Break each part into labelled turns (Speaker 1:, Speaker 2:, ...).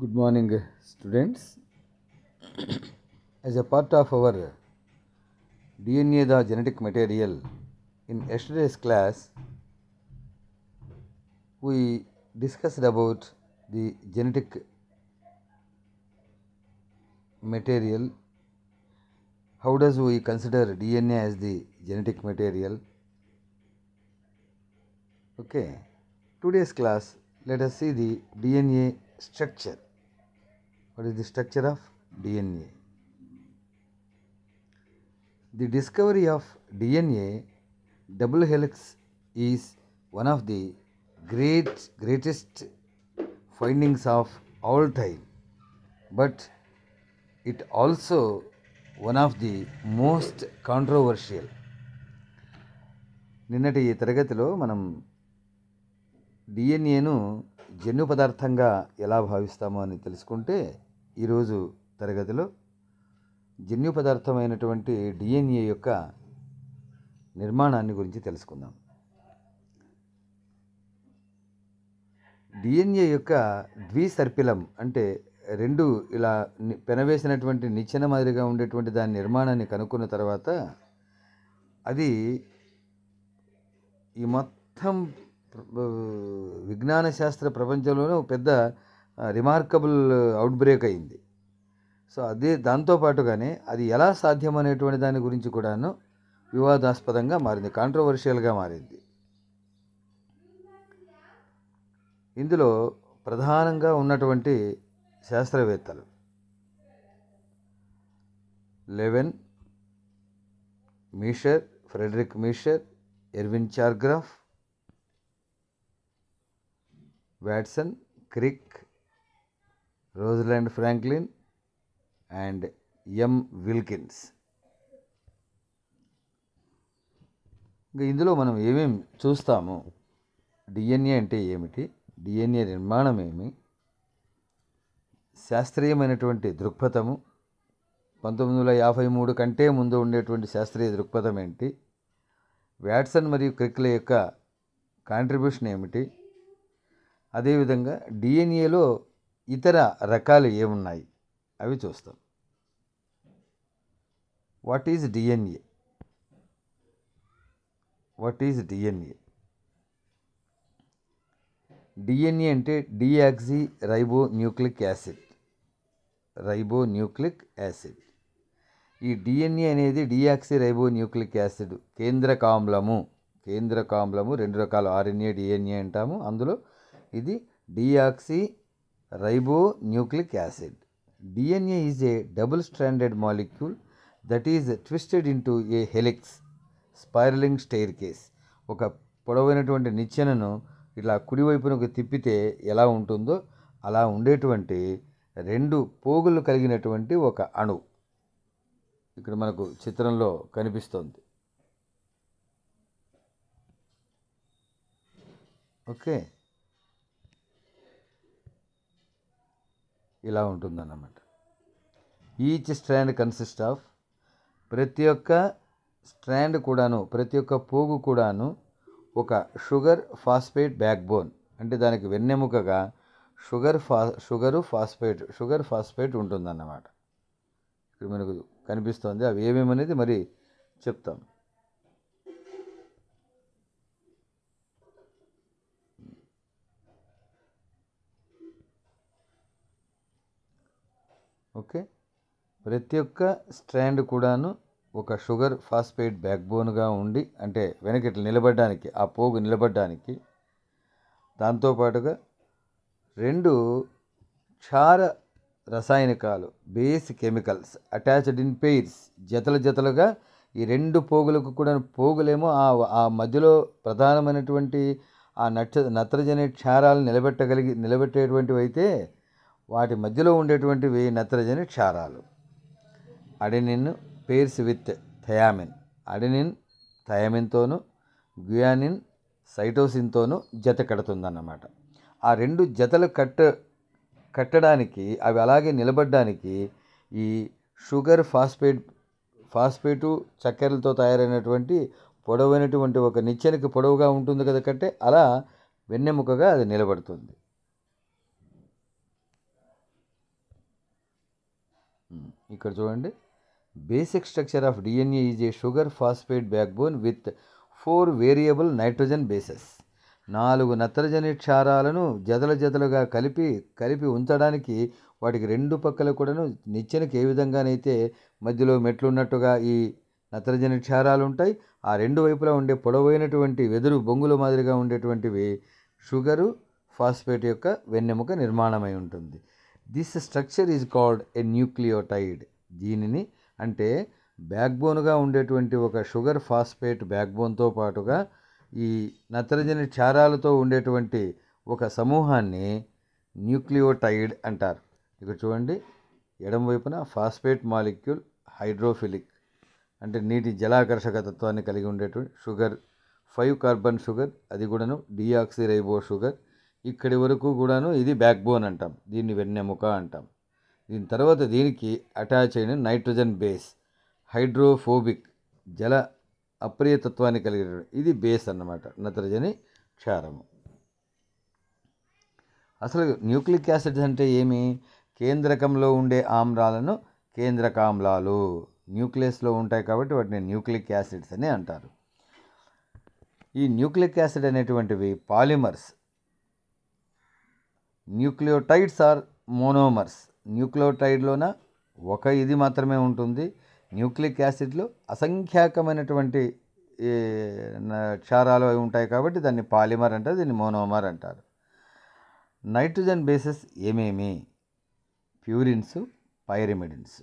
Speaker 1: Good morning, students. As a part of our DNA, the genetic material, in yesterday's class, we discussed about the genetic material. How does we consider DNA as the genetic material? Okay, today's class, let us see the DNA structure. What is the structure of DNA? The discovery of DNA double helix is one of the great greatest findings of all time but it also one of the most controversial నిన్నటి తరగతిలో మనం డిఎన్ఏను జన్యు పదార్థంగా ఎలా భావిస్తామో అని తెలుసుకుంటే ఈరోజు తరగతిలో జన్యు పదార్థమైనటువంటి డిఎన్ఏ యొక్క నిర్మాణాన్ని గురించి తెలుసుకుందాం డిఎన్ఏ యొక్క ద్విసర్పిలం అంటే రెండు ఇలా పెనవేసినటువంటి నిచ్చెన మాదిరిగా ఉండేటువంటి దాని నిర్మాణాన్ని కనుక్కున్న తర్వాత అది ఈ మొత్తం విజ్ఞాన శాస్త్ర ప్రపంచంలోనూ పెద్ద రిమార్కబుల్ అవుట్బ్రేక్ అయింది సో అదే దాంతోపాటుగానే అది ఎలా సాధ్యం అనేటువంటి దాని గురించి కూడాను వివాదాస్పదంగా మారింది కాంట్రవర్షియల్గా మారింది ఇందులో ప్రధానంగా ఉన్నటువంటి శాస్త్రవేత్తలు Levene Miescher Friedrich Miescher Erwin Chargaff Watson Crick Rosalind Franklin and M Wilkins ఇంకా ఇందులో మనం ఏమేమి చూస్తాము డిఎన్ఏ అంటే ఏమిటి డిఎన్ఏ నిర్మాణం ఏమి శాస్త్రీయమైనటువంటి దృక్పథము పంతొమ్మిది వందల యాభై మూడు కంటే ముందు ఉండేటువంటి శాస్త్రీయ దృక్పథం ఏంటి వ్యాట్సన్ మరియు క్రిక్ల యొక్క కాంట్రిబ్యూషన్ ఏమిటి అదేవిధంగా డిఎన్ఏలో ఇతర రకాలు ఏమున్నాయి అవి చూస్తాం what is DNA what is DNA DNA అంటే రైబో nucleic acid రైబో nucleic acid ఈ డిఎన్ఏ అనేది డియాక్సీ రైబో న్యూక్లిక్ యాసిడ్ కేంద్రకామ్లము కేంద్రకామ్లము రెండు రకాల ఆర్ఎన్ఏ డిఎన్ఏ అంటాము అందులో ఇది రైబో nucleic acid DNA is a double standard molecule that is twisted into a helix spiralling staircase ఒక పొడవైనటువంటి నిచ్చెనను ఇట్లా కుడివైపునకు తిప్పితే ఎలా ఉంటుందో అలా ఉండేటువంటి రెండు పోగులు కలిగినటువంటి ఒక అణు ఇక్కడ మనకు చిత్రంలో కనిపిస్తుంది ఓకే ఇలా ఉంటుందన్నమాట ఈచ్ స్ట్రాండ్ కన్సిస్ట్ ఆఫ్ ప్రతి ఒక్క స్ట్రాండ్ కూడాను ప్రతి ఒక్క పోగు కూడాను ఒక షుగర్ ఫాస్ఫేట్ బ్యాక్ బోన్ అంటే దానికి వెన్నెముకగా షుగర్ ఫా షుగరు ఫాస్ఫేట్ షుగర్ ఫాస్ఫేట్ ఉంటుందన్నమాట ఇక్కడ మనకు కనిపిస్తోంది అవి ఏమేమనేది మరి చెప్తాం ఓకే ప్రతి ఒక్క స్ట్రాండ్ కూడాను ఒక షుగర్ ఫాస్ఫేట్ బ్యాక్ బోన్గా ఉండి అంటే వెనకట్లు నిలబడ్డానికి నిలబడడానికి ఆ పోగు నిలబడడానికి దాంతోపాటుగా రెండు క్షార రసాయనికాలు base chemicals attached in pairs జతల జతలుగా ఈ రెండు పోగులకు కూడా పోగులేమో ఆ ఆ మధ్యలో ప్రధానమైనటువంటి ఆ నచ్చ నత్రజని క్షారాలు నిలబెట్టగలిగి నిలబెట్టేటువంటివి అయితే వాటి మధ్యలో ఉండేటువంటి వెయ్యి నత్రజని క్షారాలు adenine pairs with thymine adenine థయామిన్తోనూ గ్యుయానిన్ సైటోసిన్తోనూ జత కడుతుందన్నమాట ఆ రెండు జతలు కట్ట కట్టడానికి అవి అలాగే నిలబడడానికి ఈ షుగర్ ఫాస్ఫేట్ ఫాస్ఫేటు చక్కెరలతో తయారైనటువంటి పొడవైనటువంటి ఒక నిచ్చెనకి పొడవుగా ఉంటుంది కదా కట్టే అలా వెన్నెముకగా అది నిలబడుతుంది ఇక్కడ చూడండి basic structure of DNA is a sugar phosphate backbone with four variable nitrogen bases నాలుగు నత్రజని క్షారాలను జతల జతలుగా కలిపి కలిపి ఉంచడానికి వాటికి రెండు పక్కల కూడాను నిచ్చెనకి ఏ విధంగానైతే మధ్యలో మెట్లున్నట్టుగా ఈ నత్రజని క్షారాలు ఉంటాయి ఆ రెండు వైపులా ఉండే పొడవైనటువంటి వెదురు బొంగుల మాదిరిగా ఉండేటువంటివి షుగరు ఫాస్ఫేట్ యొక్క వెన్నెముక నిర్మాణమై ఉంటుంది this structure is called a nucleotide దీనిని అంటే బ్యాక్బోన్గా ఉండేటువంటి ఒక షుగర్ ఫాస్ఫేట్ బ్యాక్బోన్తో పాటుగా ఈ నత్రజని క్షారాలతో ఉండేటువంటి ఒక సమూహాన్ని న్యూక్లియోటైడ్ అంటారు ఇక్కడ చూడండి ఎడం వైపున ఫాస్ఫేట్ మాలిక్యూల్ హైడ్రోఫిలిక్ అంటే నీటి జలాకర్షక తత్వాన్ని కలిగి ఉండేటువంటి షుగర్ ఫైవ్ కార్బన్ షుగర్ అది కూడాను డిఆక్సిరైబో షుగర్ ఇక్కడి వరకు కూడాను ఇది బ్యాక్బోన్ అంటాం దీన్ని వెన్నెముక అంటాం దీని తర్వాత దీనికి అటాచ్ అయిన నైట్రోజన్ బేస్ హైడ్రోఫోబిక్ జల అప్రియతత్వాన్ని కలిగిన ఇది బేస్ అన్నమాట నత్రజని క్షారము అసలు న్యూక్లిక్ యాసిడ్స్ అంటే ఏమి కేంద్రకంలో ఉండే ఆమ్లాలను కేంద్రకామ్లాలు న్యూక్లియస్లో ఉంటాయి కాబట్టి వాటిని న్యూక్లిక్ యాసిడ్స్ అని అంటారు ఈ న్యూక్లిక్ యాసిడ్ అనేటువంటివి పాలిమర్స్ న్యూక్లియోటైడ్స్ ఆర్ మోనోమర్స్ న్యూక్లియోటైడ్లోన ఒక ఇది మాత్రమే ఉంటుంది న్యూక్లిక్ యాసిడ్లో అసంఖ్యాకమైనటువంటి క్షారాలు అవి ఉంటాయి కాబట్టి దాన్ని పాలిమర్ అంటారు దీన్ని మోనోమర్ అంటారు నైట్రోజన్ బేసెస్ ఏమేమి ప్యూరిన్స్ పైరిమిడిన్స్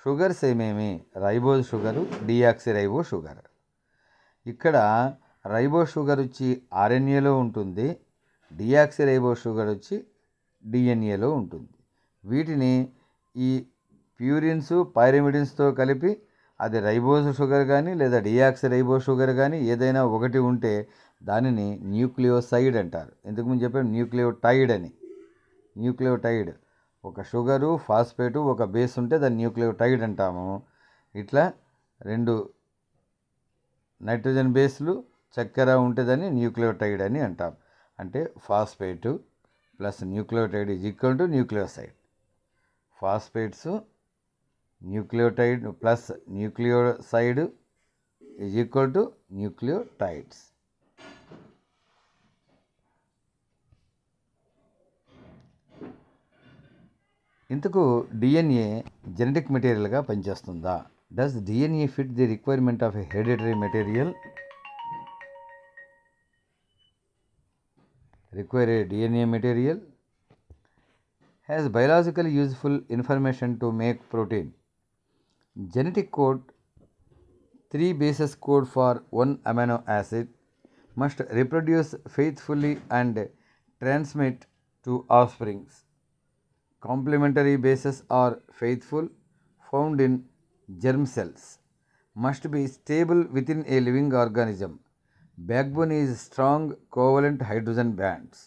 Speaker 1: షుగర్స్ ఏమేమి రైబోజ్ షుగరు రైబో షుగర్ ఇక్కడ రైబో షుగర్ వచ్చి ఆర్ఎన్ఏలో ఉంటుంది డియాక్సిరైబో షుగర్ వచ్చి డిఎన్ఏలో ఉంటుంది వీటిని ఈ ప్యూరిన్స్ పైరమిడిన్స్తో కలిపి అది రైబోస్ షుగర్ కానీ లేదా డియాక్సిరైబో షుగర్ కానీ ఏదైనా ఒకటి ఉంటే దానిని న్యూక్లియోసైడ్ అంటారు ఎందుకు ముందు చెప్పాను న్యూక్లియోటైడ్ అని న్యూక్లియోటైడ్ ఒక షుగరు ఫాస్ఫేటు ఒక బేస్ ఉంటే దాన్ని న్యూక్లియోటైడ్ అంటాము ఇట్లా రెండు నైట్రోజన్ బేస్లు చక్కెర ఉంటే దాన్ని న్యూక్లియోటైడ్ అని అంటాం అంటే phosphate plus nucleotide is equal to nucleoside phosphates nucleotide plus nucleoside is equal to nucleotides ఇంతకు డిఎన్ఏ జెనెటిక్ మెటీరియల్గా పనిచేస్తుందా does DNA fit the requirement of a hereditary material require a DNA material has biologically useful information to make protein. Genetic code, three bases code for one amino acid, must reproduce faithfully and transmit to offsprings. Complementary bases are faithful, found in germ cells, must be stable within a living organism backbone is strong covalent hydrogen bonds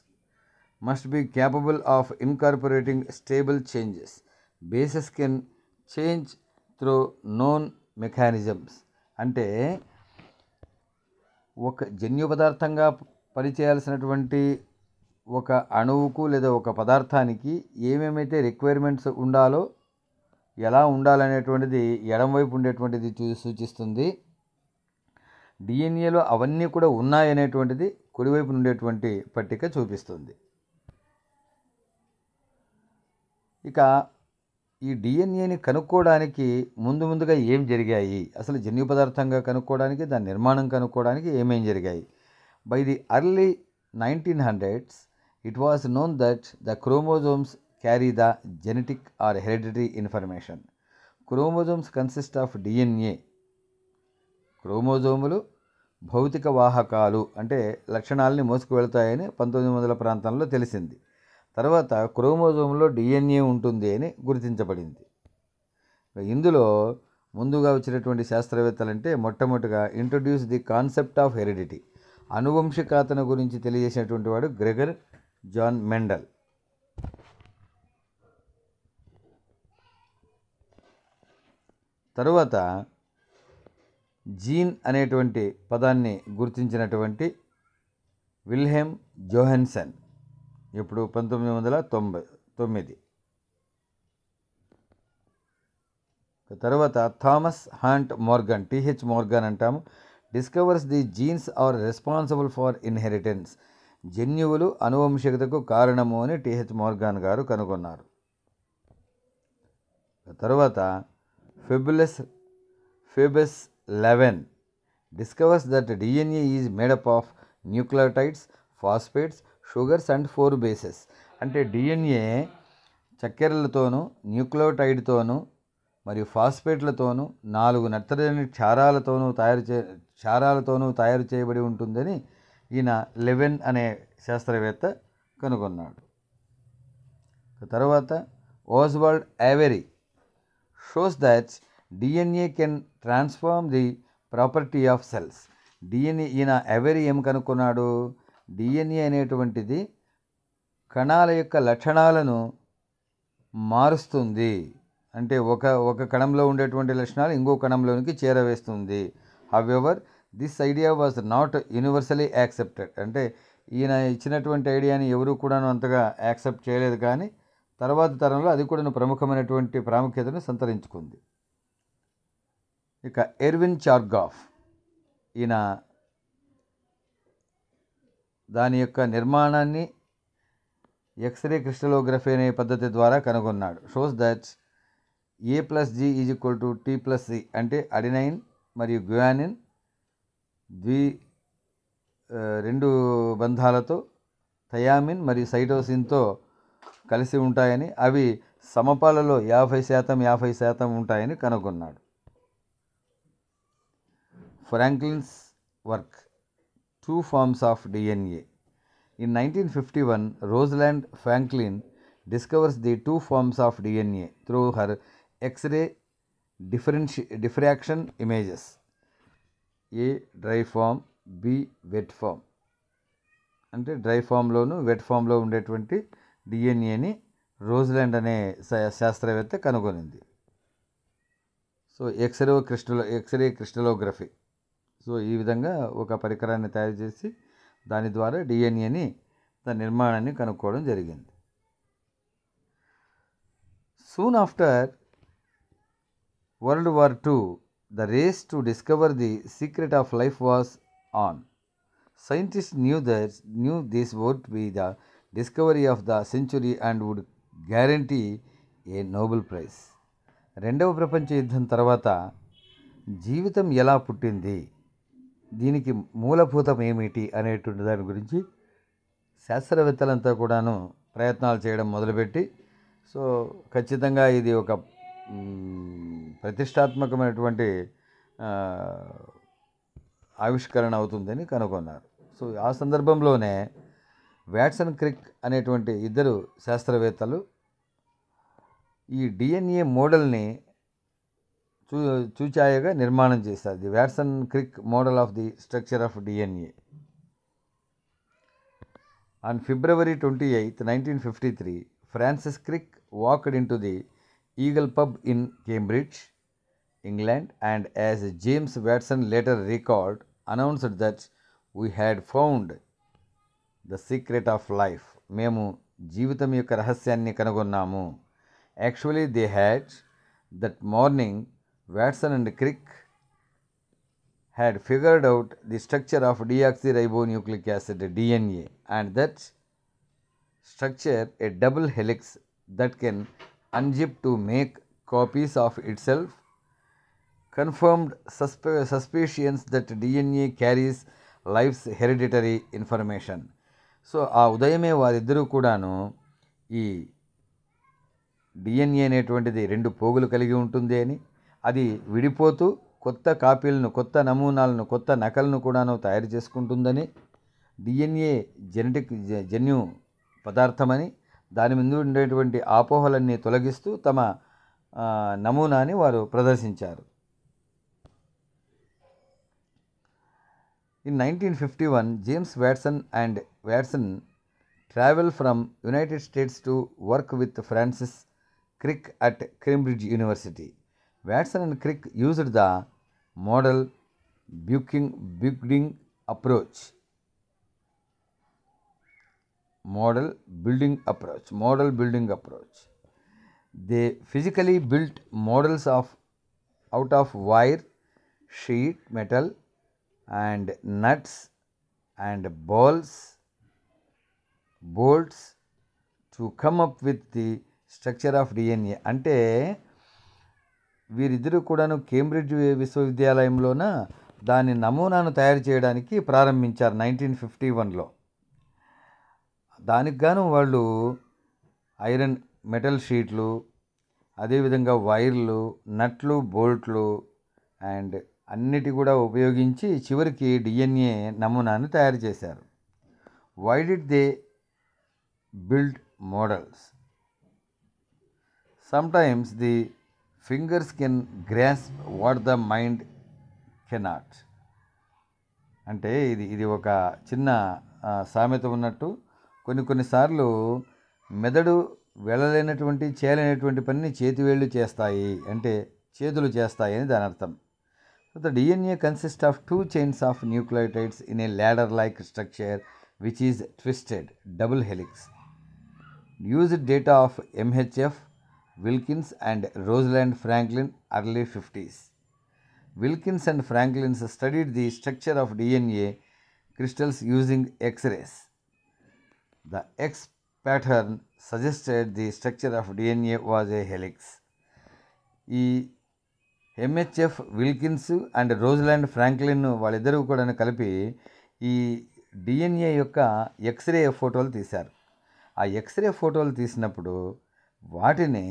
Speaker 1: must be capable of incorporating stable changes bases can change through known mechanisms అంటే ఒక జన్యు పదార్థంగా పనిచేయాల్సినటువంటి ఒక అణువుకు లేదా ఒక పదార్థానికి ఏమేమైతే requirements ఉండాలో ఎలా ఉండాలనేటువంటిది ఎడం వైపు ఉండేటువంటిది చూ సూచిస్తుంది డిఎన్ఏలో అవన్నీ కూడా ఉన్నాయనేటువంటిది కుడివైపు ఉండేటువంటి పట్టిక చూపిస్తుంది ఇక ఈ డిఎన్ఏని కనుక్కోవడానికి ముందు ముందుగా ఏం జరిగాయి అసలు జన్యు పదార్థంగా కనుక్కోవడానికి దాని నిర్మాణం కనుక్కోవడానికి ఏమేం జరిగాయి by the early nineteen hundreds it was known that the chromosomes carry the genetic or hereditary information chromosomes consist of DNA క్రోమోజోములు భౌతిక వాహకాలు అంటే లక్షణాలని వెళ్తాయని పంతొమ్మిది వందల ప్రాంతంలో తెలిసింది తర్వాత క్రోమోజోమ్లో డిఎన్ఏ ఉంటుంది అని గుర్తించబడింది ఇందులో ముందుగా వచ్చినటువంటి శాస్త్రవేత్తలంటే మొట్టమొదటిగా introduce the concept of heredity అనువంశికాతను గురించి తెలియజేసినటువంటి వాడు గ్రెగర్ జాన్ మెండల్ తరువాత జీన్ అనేటువంటి పదాన్ని గుర్తించినటువంటి విల్హెమ్ జోహెన్సన్ ఇప్పుడు పంతొమ్మిది వందల తొంభై తొమ్మిది తర్వాత Thomas Hunt Morgan TH Morgan అంటాము discovers the genes are responsible for inheritance జన్యువులు అనువంశికతకు కారణము అని టీహెచ్ మోర్గాన్ గారు కనుగొన్నారు తర్వాత ఫెబులస్ Phoebus Levene discovers that DNA is made up of of phosphates sugars and four bases అంటే డిఎన్ఏ చక్కెరలతోనూ న్యూక్లియోటైడ్తోనూ మరియు ఫాస్ఫేట్లతోనూ నాలుగు నత్రజని క్షారాలతోనూ తయారు చే క్షారాలతోనూ తయారు చేయబడి ఉంటుందని ఈయన లెవెన్ అనే శాస్త్రవేత్త కనుగొన్నాడు తర్వాత Oswald Avery shows that's DNA can transform the property of cells DNA ఈయన ఎవరి ఏం కనుక్కున్నాడు డిఎన్ఏ అనేటువంటిది కణాల యొక్క లక్షణాలను మారుస్తుంది అంటే ఒక ఒక కణంలో ఉండేటువంటి లక్షణాలు ఇంకో కణంలోనికి చేరవేస్తుంది however this idea was not universally accepted అంటే ఈయన ఇచ్చినటువంటి ఐడియాని ఎవరూ కూడాను అంతగా యాక్సెప్ట్ చేయలేదు కానీ తర్వాత తరంలో అది కూడాను ప్రముఖమైనటువంటి ప్రాముఖ్యతను సంతరించుకుంది ఇక ఎర్విన్ చార్గాఫ్ ఈయన దాని యొక్క నిర్మాణాన్ని ఎక్స్రే క్రిస్టలోగ్రఫీ అనే పద్ధతి ద్వారా కనుగొన్నాడు shows that A plus G is equal to T plus C అంటే అడినైన్ మరియు గ్యానిన్ ద్వి రెండు బంధాలతో థయామిన్ మరియు సైటోసిన్తో కలిసి ఉంటాయని అవి సమపాలలో యాభై శాతం యాభై శాతం ఉంటాయని కనుగొన్నాడు Franklin's work Two Forms of DNA. In 1951, Rosalind Franklin discovers the two forms of DNA through her X ray diffraction images A. Dry form, B. Wet form. అంటే డ్రై ఫామ్లోను వెట్ ఫామ్లో ఉండేటువంటి డిఎన్ఏని రోజ్లాండ్ అనే శాస్త్రవేత్త కనుగొనింది so X ray crystallo X ray crystallography so ఈ విధంగా ఒక పరికరాన్ని తయారు చేసి దాని ద్వారా డిఎన్ఏని దాని నిర్మాణాన్ని కనుక్కోవడం జరిగింది soon after world war two the race to discover the secret of life was on scientist knew there knew this would be the discovery of the century and would guarantee a Nobel prize రెండవ ప్రపంచ యుద్ధం తర్వాత జీవితం ఎలా పుట్టింది దీనికి మూలభూతం ఏమిటి అనేటువంటి దాని గురించి శాస్త్రవేత్తలంతా కూడాను ప్రయత్నాలు చేయడం మొదలుపెట్టి సో ఖచ్చితంగా ఇది ఒక ప్రతిష్టాత్మకమైనటువంటి ఆవిష్కరణ అవుతుందని కనుగొన్నారు సో ఆ సందర్భంలోనే వ్యాట్సన్ క్రిక్ అనేటువంటి ఇద్దరు శాస్త్రవేత్తలు ఈ డిఎన్ఏ మోడల్ని చూ చూచాయగా నిర్మాణం చేశారు the Watson Crick model of the structure of DNA on February twenty eighth nineteen fifty three Francis Crick walked into the Eagle pub in Cambridge England and as James Watson later record announced that we had found the secret of life మేము జీవితం యొక్క రహస్యాన్ని కనుగొన్నాము actually they had that morning Watson and Crick had figured out the structure of deoxyribonucleic acid DNA and that structure a double helix that can unzip to make copies of itself confirmed సస్ప suspicions that DNA carries life's hereditary information so ఆ ఉదయమే వారిద్దరూ కూడాను ఈ DNA అనేటువంటిది రెండు పోగులు కలిగి ఉంటుంది అని అది విడిపోతూ కొత్త కాపీలను కొత్త నమూనాలను కొత్త నకలను కూడాను తయారు చేసుకుంటుందని డిఎన్ఏ జెనెటిక్ జన్యు పదార్థమని దాని మీద ఉండేటువంటి ఆపోహలన్నీ తొలగిస్తూ తమ నమూనాని వారు ప్రదర్శించారు in nineteen fifty one James Watson and Watson travel from United States to work with Francis Crick at Cambridge University Watson and Crick used the model building approach. Model building approach. Model building approach. They physically built models of out of wire, sheet metal, and nuts and balls, bolts to come up with the structure of DNA. అంటే వీరిద్దరూ కూడాను Cambridge విశ్వవిద్యాలయంలోన దాని నమూనాను తయారు చేయడానికి ప్రారంభించారు nineteen fifty వన్లో దానికి గాను వాళ్ళు ఐరన్ మెటల్ షీట్లు అదేవిధంగా వైర్లు నట్లు బోల్ట్లు అండ్ అన్నిటి కూడా ఉపయోగించి చివరికి డిఎన్ఏ నమూనాను తయారు చేశారు why did they build models sometimes the fingers can grasp what the mind cannot అంటే ఇది ఇది ఒక చిన్న సామెత ఉన్నట్టు కొన్ని కొన్నిసార్లు మెదడు వెళ్ళలేనటువంటి చేయలేనటువంటి పనిని చేతివేళ్ళు చేస్తాయి అంటే చేతులు చేస్తాయి అని దాని అర్థం the DNA consist of two chains of nucleotides in a ladder like structure which is twisted double helix used data of MHF Wilkins and Rosalind Franklin early fifties Wilkins and Franklins studied the structure of DNA crystals using X rays the X pattern suggested the structure of DNA was was helix ఈ MHF Wilkins and Rosalind Franklin వాళ్ళిద్దరూ కూడా కలిపి ఈ DNA యొక్క x ray ఫోటోలు తీశారు ఆ x ray ఫోటోలు తీసినప్పుడు వాటిని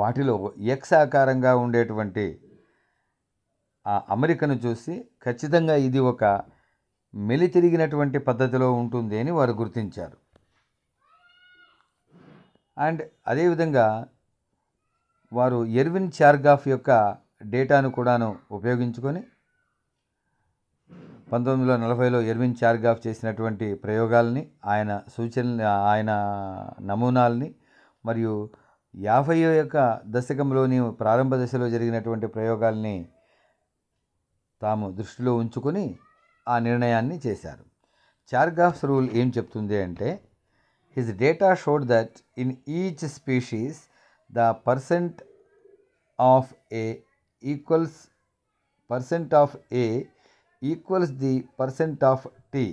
Speaker 1: వాటిలో ఎక్స్ ఆకారంగా ఉండేటువంటి ఆ అమెరికను చూసి ఖచ్చితంగా ఇది ఒక మెలి తిరిగినటువంటి పద్ధతిలో ఉంటుంది అని వారు గుర్తించారు అండ్ అదేవిధంగా వారు ఎర్విన్ చార్గాఫ్ యొక్క డేటాను కూడాను ఉపయోగించుకొని పంతొమ్మిది వందల నలభైలో ఎర్విన్ చార్గాఫ్ చేసినటువంటి ప్రయోగాల్ని ఆయన సూచన ఆయన నమూనాల్ని మరియు యాభై యొక్క దశకంలోని ప్రారంభ దశలో జరిగినటువంటి ప్రయోగాల్ని తాము దృష్టిలో ఉంచుకొని ఆ నిర్ణయాన్ని చేశారు చార్గాఫ్స్ రూల్ ఏం చెప్తుంది అంటే his data showed that in each species the percent of A equals percent of A equals the percent of T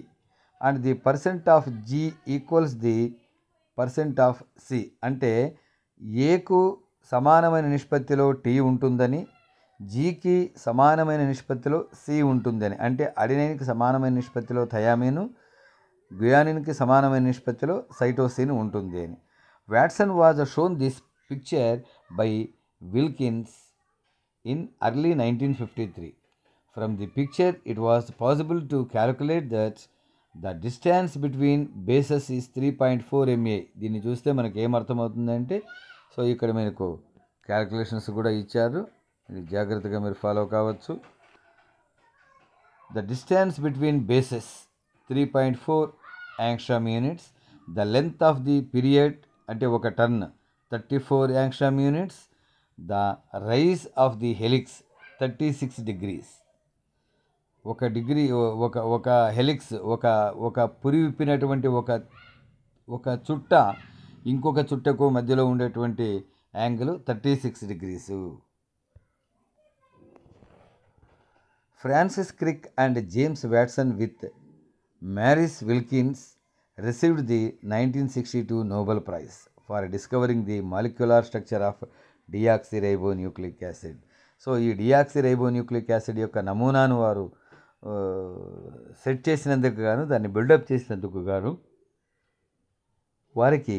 Speaker 1: and the percent of G equals the percent of C అంటే ఏకు సమానమైన నిష్పత్తిలో tea ఉంటుందని జీకి సమానమైన నిష్పత్తిలో C ఉంటుందని అంటే అడినైన్కి సమానమైన నిష్పత్తిలో థయామీను గుయానిన్కి సమానమైన నిష్పత్తిలో సైటోసిన్ ఉంటుంది అని Watson was shown this picture by Wilkins in early nineteen fifty three from the picture it was possible to calculate that the distance between bases is three point four MA దీన్ని చూస్తే మనకి ఏమర్థమవుతుందంటే so ఇక్కడ మీకు calculations కూడా ఇచ్చారు ఇది జాగ్రత్తగా మీరు ఫాలో కావచ్చు the distance between bases three point four angstrom units the length of the period అంటే ఒక turn thirty four angstrom units the rise of the helix thirty six degrees ఒక డిగ్రీ ఒక ఒక హెలిక్స్ ఒక ఒక పురి విప్పినటువంటి ఒక ఒక చుట్ట ఇంకొక చుట్టకు మధ్యలో ఉండేటువంటి angle thirty six degrees Francis Crick and James Watson with Maurice Wilkins received the nineteen sixty two Nobel prize for discovering the molecular structure of deoxyribonucleic acid so ఈ డియాక్సిరైబో న్యూక్లిక్ యాసిడ్ యొక్క నమూనాను వారు set చేసినందుకు గాను దాన్ని buildup చేసినందుకు గాను వారికి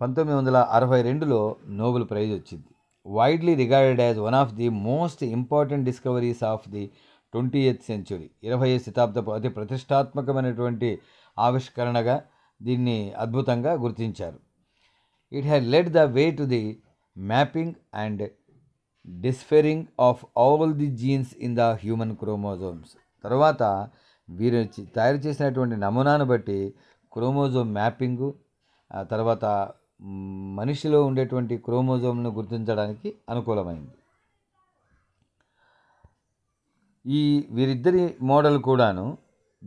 Speaker 1: పంతొమ్మిది వందల అరవై రెండులో నోబెల్ ప్రైజ్ వచ్చింది widely regarded as one of the most important discoveries of the twentieth century ఇరవై శతాబ్దపు అతి ప్రతిష్టాత్మకమైనటువంటి ఆవిష్కరణగా దీన్ని అద్భుతంగా గుర్తించారు it had led the way to the mapping and deciphering of all the genes in the human chromosomes తర్వాత వీరు తయారు చేసినటువంటి నమూనాను బట్టి క్రోమోజోమ్ మ్యాపింగు తర్వాత మనిషిలో ఉండేటువంటి క్రోమోజోమ్ను గుర్తించడానికి అనుకూలమైంది ఈ వీరిద్దరి మోడల్ కూడాను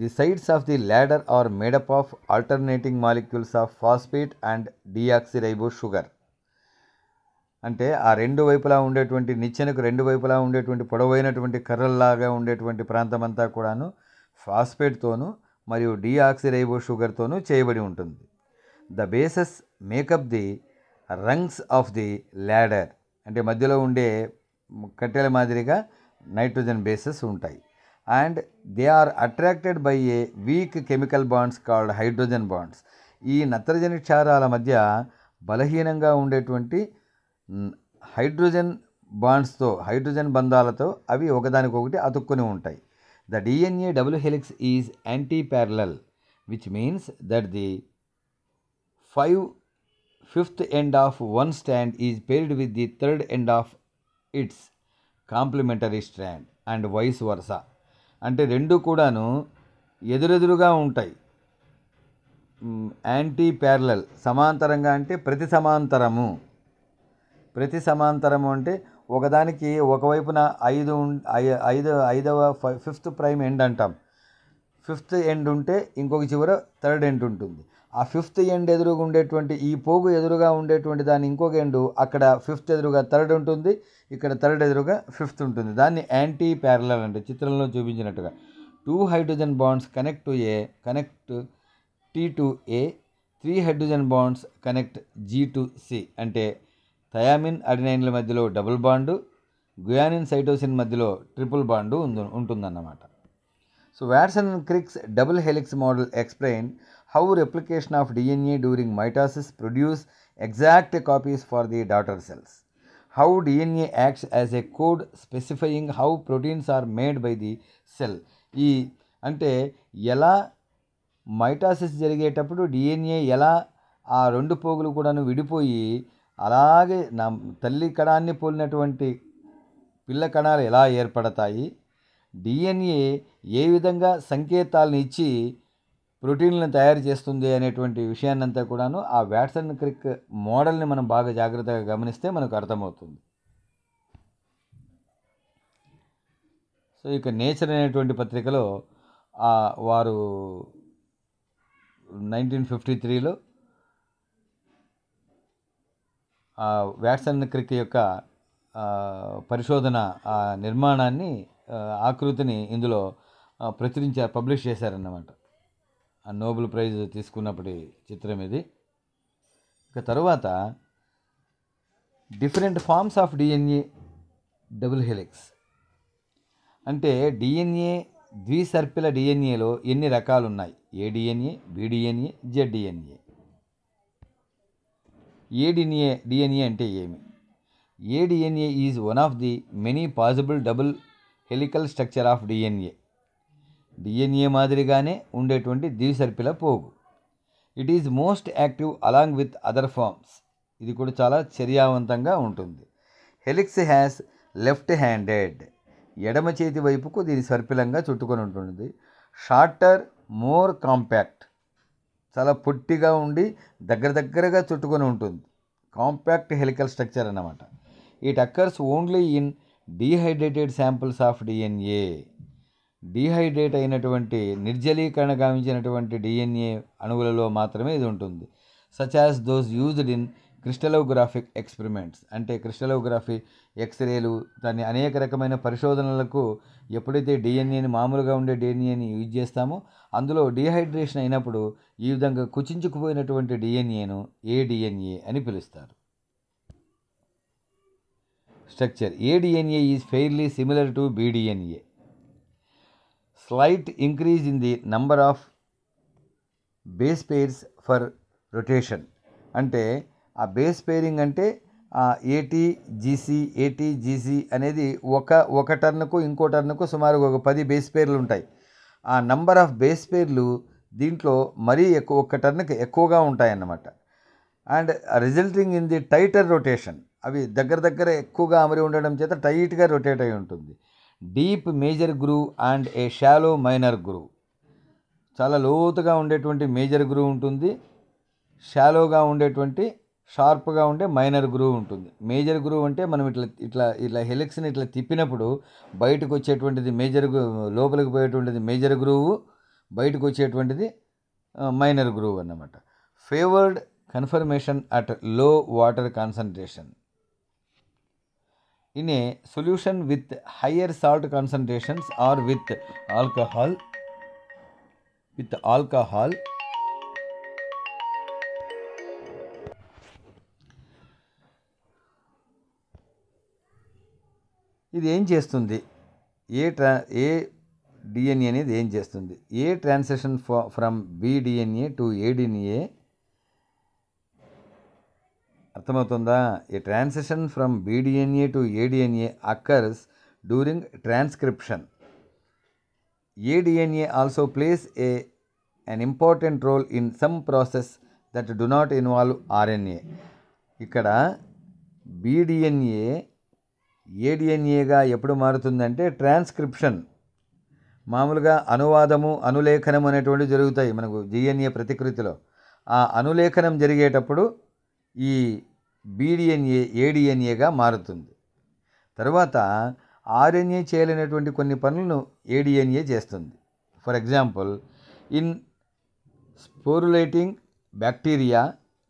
Speaker 1: the sides of the ladder are made up of alternating molecules of phosphate and deoxyribo sugar అంటే ఆ రెండు వైపులా ఉండేటువంటి నిచ్చెనకు రెండు వైపులా ఉండేటువంటి పొడవైనటువంటి కర్రల్లాగా ఉండేటువంటి ప్రాంతం అంతా కూడాను ఫాస్ఫేట్తోనూ మరియు డీఆక్సిరైబో షుగర్తోనూ చేయబడి ఉంటుంది the bases make up the rungs of the ladder అంటే మధ్యలో ఉండే కట్టెల మాదిరిగా నైట్రోజన్ బేసెస్ ఉంటాయి and they are attracted by a weak chemical bonds called hydrogen bonds ఈ నత్రజని క్షారాల మధ్య బలహీనంగా ఉండేటువంటి హైడ్రోజన్ బాండ్స్తో హైడ్రోజన్ బంధాలతో అవి ఒకదానికొకటి అతుక్కుని ఉంటాయి the DNA double helix is antiparallel which means that the five fifth end of one strand is paired with the third end of its complementary strand and vice versa అంటే రెండు కూడాను ఎదురెదురుగా ఉంటాయి anti parallel సమాంతరంగా అంటే ప్రతి సమాంతరము ప్రతి సమాంతరము అంటే ఒకదానికి ఒకవైపున ఐదు ఐదు ఐదవ ఫిఫ్త్ ప్రైమ్ ఎండ్ అంటాం ఫిఫ్త్ ఎండ్ ఉంటే ఇంకొక చివర థర్డ్ ఎండ్ ఉంటుంది ఆ ఫిఫ్త్ ఎండ్ ఎదురుగా ఉండేటువంటి ఈ పోగు ఎదురుగా ఉండేటువంటి దాని ఇంకొక ఎండు అక్కడ ఫిఫ్త్ ఎదురుగా థర్డ్ ఉంటుంది ఇక్కడ థర్డ్ ఎదురుగా ఫిఫ్త్ ఉంటుంది దాన్ని యాంటీ ప్యారలల్ అంటే చిత్రంలో చూపించినట్టుగా two hydrogen bonds connect to A connect T to A three hydrogen bonds connect G to C అంటే థయామిన్ అడినైన్ల మధ్యలో డబుల్ బాండు గుయానిన్ సైటోసిన్ మధ్యలో ట్రిపుల్ బాండు ఉంటుందన్నమాట so Watson and Crick's double helix model explain how replication of DNA during mitosis produce exact copies for the daughter cells how DNA acts as a code specifying how proteins are made by the cell ఈ అంటే ఎలా mitosis జరిగేటప్పుడు DNA ఎలా ఆ రెండు పోగులు కూడాను విడిపోయి అలాగే నా తల్లి కణాన్ని పోలినటువంటి పిల్ల కణాలు ఎలా ఏర్పడతాయి డిఎన్ఏ ఏ విధంగా సంకేతాలను ఇచ్చి ప్రోటీన్లను తయారు చేస్తుంది అనేటువంటి విషయాన్నంతా కూడాను ఆ వ్యాట్సన్ క్రిక్ మోడల్ని మనం బాగా జాగ్రత్తగా గమనిస్తే మనకు అర్థమవుతుంది సో ఇక నేచర్ అనేటువంటి పత్రికలో వారు నైన్టీన్ ఫిఫ్టీ త్రీలో వ్యాట్సన్ క్రిక్ యొక్క పరిశోధన నిర్మాణాన్ని ఆకృతిని ఇందులో ప్రచురించారు పబ్లిష్ చేశారన్నమాట ఆ నోబెల్ ప్రైజ్ తీసుకున్నప్పటి చిత్రం ఇది ఇక తరువాత different forms of DNA double helix అంటే డిఎన్ఏ ద్విసర్పిల డిఎన్ఏలో ఎన్ని రకాలు ఉన్నాయి A DNA B DNA DNA A DNA DNA అంటే ఏమి A DNA is one of the many possible double helical structure of DNA DNA మాదిరిగానే ఉండేటువంటి దివిసర్పిల పోగు it is most active along with other forms ఇది కూడా చాలా చర్యావంతంగా ఉంటుంది హెలిక్స్ హ్యాస్ లెఫ్ట్ హ్యాండెడ్ ఎడమ చేతి వైపుకు దీని సర్పిలంగా చుట్టుకొని ఉంటుంది షార్టర్ మోర్ కాంపాక్ట్ చాలా పొట్టిగా ఉండి దగ్గర దగ్గరగా చుట్టుకొని ఉంటుంది కాంపాక్ట్ హెలికల్ స్ట్రక్చర్ అన్నమాట it occurs only in dehydrated samples of DNA dehydrate అయినటువంటి నిర్జలీకరణ గామించినటువంటి డిఎన్ఏ అణువులలో మాత్రమే ఇది ఉంటుంది such as those used in crystallographic experiments అంటే క్రిస్టలోగ్రఫీ ఎక్స్రేలు దాని అనేక రకమైన పరిశోధనలకు ఎప్పుడైతే డిఎన్ఏని మామూలుగా ఉండే డిఎన్ఏని యూజ్ చేస్తామో అందులో డిహైడ్రేషన్ అయినప్పుడు ఈ విధంగా కుచించుకుపోయినటువంటి డిఎన్ఏను ఏడిఎన్ఏ అని పిలుస్తారు structure A DNA is fairly similar to B DNA slight increase in the number of base pairs for rotation అంటే ఆ బేస్ పేరింగ్ అంటే ఏటీ జీసీ ఏటీ జీసీ అనేది ఒక ఒక టర్న్కు ఇంకో టర్న్కు సుమారు ఒక పది బేస్ పేర్లు ఉంటాయి ఆ నంబర్ ఆఫ్ బేస్ పేర్లు దీంట్లో మరీ ఎక్కువ ఒక టర్న్కి ఎక్కువగా ఉంటాయన్నమాట and resulting in the tighter rotation అవి దగ్గర దగ్గర ఎక్కువగా అమరి ఉండడం చేత టైట్గా రొటేట్ అయి ఉంటుంది deep major groove and a shallow minor groove చాలా లోతుగా ఉండేటువంటి మేజర్ గ్రూ ఉంటుంది షాలోగా ఉండేటువంటి షార్ప్గా ఉండే మైనర్ గ్రూవ్ ఉంటుంది మేజర్ గ్రూవ్ అంటే మనం ఇట్లా ఇట్లా ఇట్లా హెలిక్స్ని ఇట్లా తిప్పినప్పుడు బయటకు వచ్చేటువంటిది మేజర్ లోపలికి పోయేటువంటిది మేజర్ గ్రూవ్ బయటకు వచ్చేటువంటిది మైనర్ గ్రూవ్ అన్నమాట favoured conformation at low water concentration in a solution with higher salt concentrations or with alcohol with alcohol ఇది ఏం చేస్తుంది ఏ ట్రా ఏ డిఎన్ఏ అనేది ఏం చేస్తుంది a transaction from B DNA to A DNA అర్థమవుతుందా a transaction from B DNA to A DNA occurs during transcription A DNA also plays a an important role in some process that do not involve RNA ఇక్కడ B DNA ఏడిఎన్ఏగా ఎప్పుడు మారుతుందంటే transcription మామూలుగా అనువాదము అనులేఖనం అనేటువంటివి జరుగుతాయి మనకు GNA ప్రతికృతిలో ఆ అనులేఖనం జరిగేటప్పుడు ఈ బీడిఎన్ఏ ఏడిఎన్ఏగా మారుతుంది తర్వాత ఆర్ఎన్ఏ చేయలేనటువంటి కొన్ని పనులను ఏడిఎన్ఏ చేస్తుంది for example in sporulating bacteria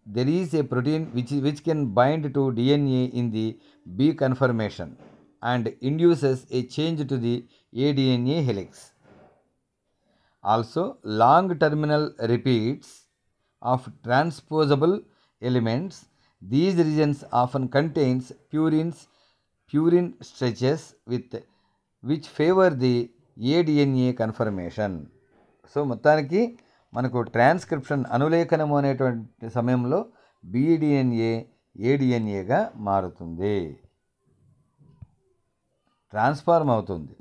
Speaker 1: there is a protein which, which can bind to DNA in the B conformation and induces a change to the ADNA helix. Also, long terminal repeats of transposable elements. These regions often contains purines, purine stretches with which favor the ADNA conformation. So, మొత్తానికి మనకు transcription అనులేఖనము అనేటువంటి సమయంలో బీడిఎన్ఏ ఏడిఎన్ఏగా మారుతుంది transform అవుతుంది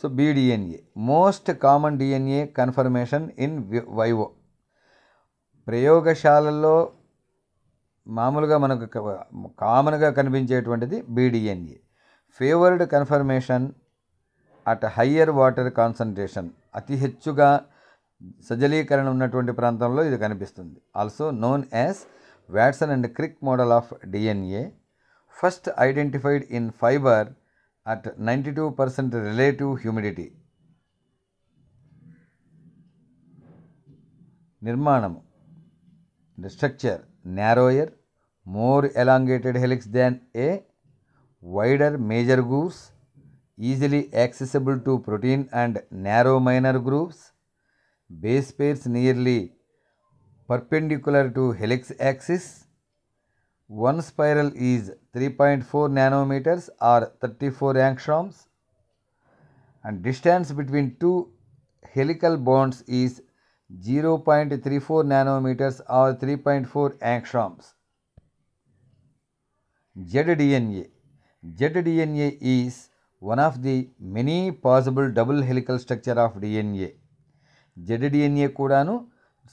Speaker 1: so B DNA most common DNA conformation in vivo ప్రయోగశాలల్లో మామూలుగా మనకు కామన్గా కనిపించేటువంటిది B DNA favoured conformation at higher water concentration అతి హెచ్చుగా సజలీకరణ ఉన్నటువంటి ప్రాంతంలో ఇది కనిపిస్తుంది also known as Watson and Crick model of DNA first identified in fibre at ninety two percent relative humidity నిర్మాణము the structure narrower more elongated helix than a wider major grooves easily accessible to protein and narrow minor grooves base pairs nearly perpendicular to helix axis. One spiral is 3.4 nanometers or 34 angstroms and distance between two helical bonds is 0.34 nanometers or 3.4 angstroms. ZDNA ZDNA is one of the many possible double helical structure of DNA. Z DNA కూడాను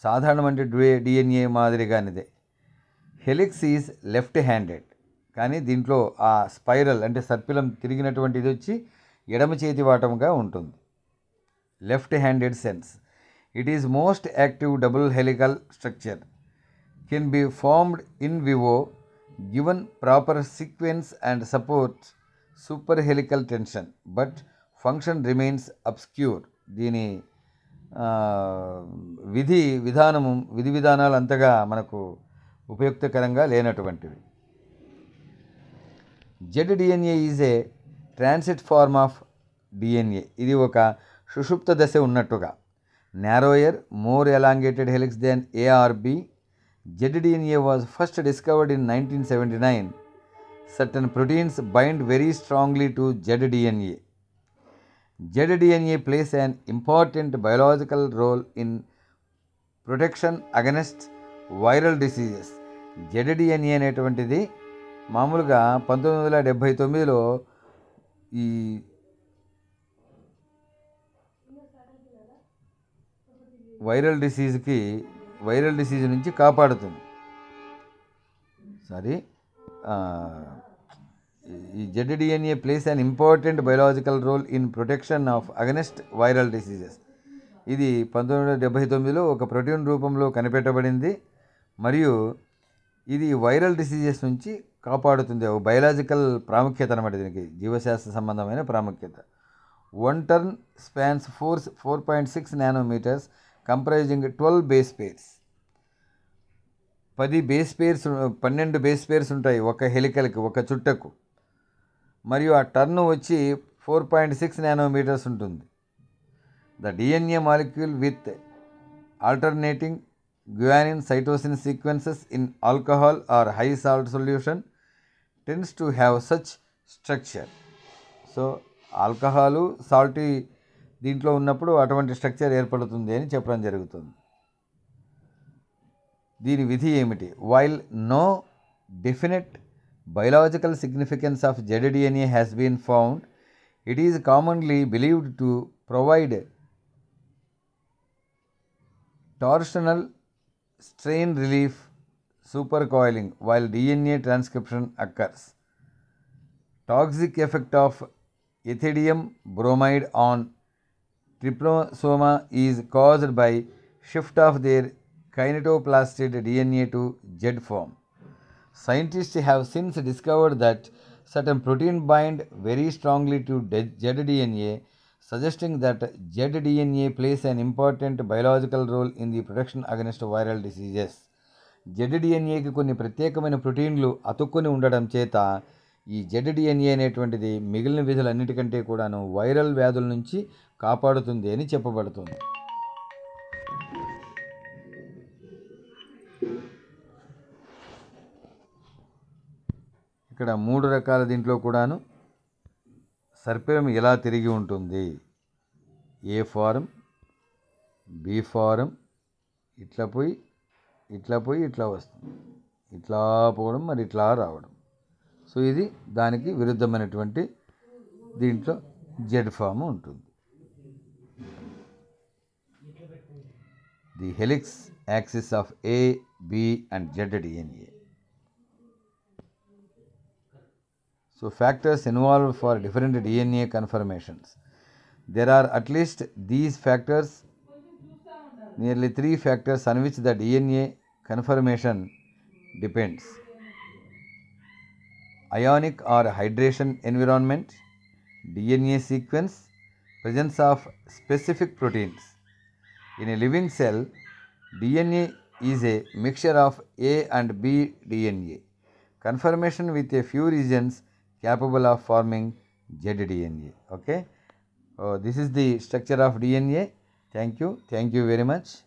Speaker 1: సాధారణమైన DNA మాదిరిగానిదే helix is left handed కానీ దీంట్లో ఆ spiral అంటే సర్పిలం తిరిగినటువంటిది వచ్చి ఎడమ చేతి వాటంగా ఉంటుంది left handed sense it is most active double helical structure can be formed in vivo given proper sequence and support super helical tension but function remains obscure దీని విధి విధానము విధి విధానాలు అంతగా మనకు ఉపయుక్తకరంగా లేనటువంటివి Z DNA is a transit form of DNA ఇది ఒక సుషుప్త దశ ఉన్నట్టుగా narrower more elongated helix then A or B Z DNA was first discovered in nineteen seventy nine certain proteins bind very strongly to Z DNA Z DNA plays an important biological role in protection against viral diseases Z DNA అనేటువంటిది మామూలుగా పంతొమ్మిది వందల డెబ్భై తొమ్మిదిలో ఈ viral డిసీజ్కి viral disease నుంచి కాపాడుతుంది sorry ఈ Z DNA plays an important biological role in protection of against viral diseases ఇది పంతొమ్మిది వందల డెబ్బై తొమ్మిదిలో ఒక ప్రోటీన్ రూపంలో కనిపెట్టబడింది మరియు ఇది వైరల్ డిసీజెస్ నుంచి కాపాడుతుంది బయలాజికల్ ప్రాముఖ్యత అనమాట దీనికి జీవశాస్త్ర సంబంధమైన ప్రాముఖ్యత one turn spans four four point six nanometres comprising twelve base pairs పది బేస్ పేర్స్ పన్నెండు బేస్ పేర్స్ ఉంటాయి ఒక హెలికల్కి ఒక చుట్టకు మరియు ఆ టర్న్ వచ్చి ఫోర్ పాయింట్ సిక్స్ నానోమీటర్స్ ఉంటుంది the DNA molecule with alternating guanine cytosine sequences in alcohol or high salt solution tends to have such structure so alcohol salty దీంట్లో ఉన్నప్పుడు అటువంటి స్ట్రక్చర్ ఏర్పడుతుంది అని చెప్పడం జరుగుతుంది దీని విధి ఏమిటి while no definite biological significance of ZDNA has been found, it is commonly believed to provide torsional strain relief supercoiling while DNA transcription occurs. Toxic effect of ethidium bromide on trypanosoma is caused by shift of their kinetoplastid DNA to Z form. scientists have since discovered that certain protein bind very strongly to ZDNA, suggesting that ZDNA plays an important biological role in the protection against viral diseases. జెడ్డిఎన్ఏకి కొన్ని ప్రత్యేకమైన ప్రోటీన్లు అతుక్కుని ఉండడం చేత ఈ జెడ్డిఎన్ఏ అనేటువంటిది మిగిలిన విధులన్నిటికంటే కూడాను వైరల్ వ్యాధుల నుంచి కాపాడుతుంది అని చెప్పబడుతుంది ఇక్కడ మూడు రకాల దీంట్లో కూడాను సర్పిరం ఎలా తిరిగి ఉంటుంది ఏ ఫారం బి ఫారం ఇట్లా పోయి ఇట్లా పోయి ఇట్లా వస్తుంది ఇట్లా పోవడం మరి ఇట్లా రావడం సో ఇది దానికి విరుద్ధమైనటువంటి దీంట్లో జెడ్ ఫామ్ ఉంటుంది the helix axis of A B and Z DNA So, factors involved for different DNA conformations. There are at least these factors, nearly three factors on which the DNA conformation depends. Ionic or hydration environment, DNA sequence, presence of specific proteins. In a living cell, DNA is a mixture of A and B DNA. Conformation with a few regions capable of forming ZDNA. Okay. Oh, this is the structure of DNA. Thank you. Thank you very much.